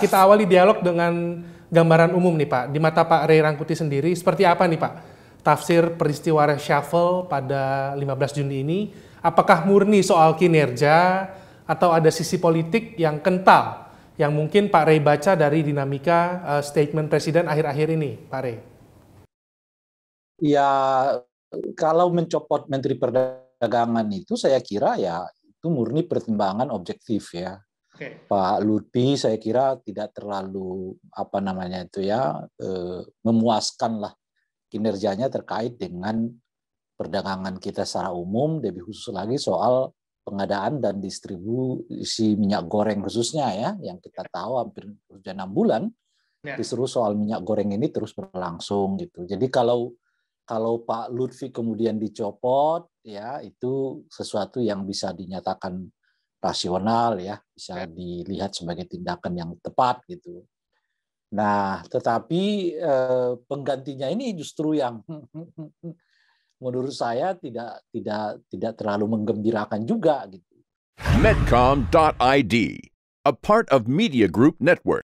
Kita awali dialog dengan gambaran umum nih Pak. Di mata Pak Ray Rangkuti sendiri, seperti apa nih Pak tafsir peristiwa reshuffle pada 15 Juni ini? Apakah murni soal kinerja atau ada sisi politik yang kental yang mungkin Pak Ray baca dari dinamika uh, statement Presiden akhir-akhir ini, Pak Ray? Ya, kalau mencopot Menteri Perdagangan itu saya kira ya itu murni pertimbangan objektif ya Okay. Pak Lutfi saya kira tidak terlalu apa namanya itu ya eh, memuaskan lah kinerjanya terkait dengan perdagangan kita secara umum lebih khusus lagi soal pengadaan dan distribusi minyak goreng khususnya ya yang kita tahu hampir sudah enam bulan yeah. disuruh soal minyak goreng ini terus berlangsung gitu. Jadi kalau kalau Pak Lutfi kemudian dicopot ya itu sesuatu yang bisa dinyatakan rasional ya bisa ya. dilihat sebagai tindakan yang tepat gitu. Nah, tetapi eh, penggantinya ini justru yang menurut saya tidak tidak tidak terlalu menggembirakan juga gitu. Medcom.id, a part of Media Group Network.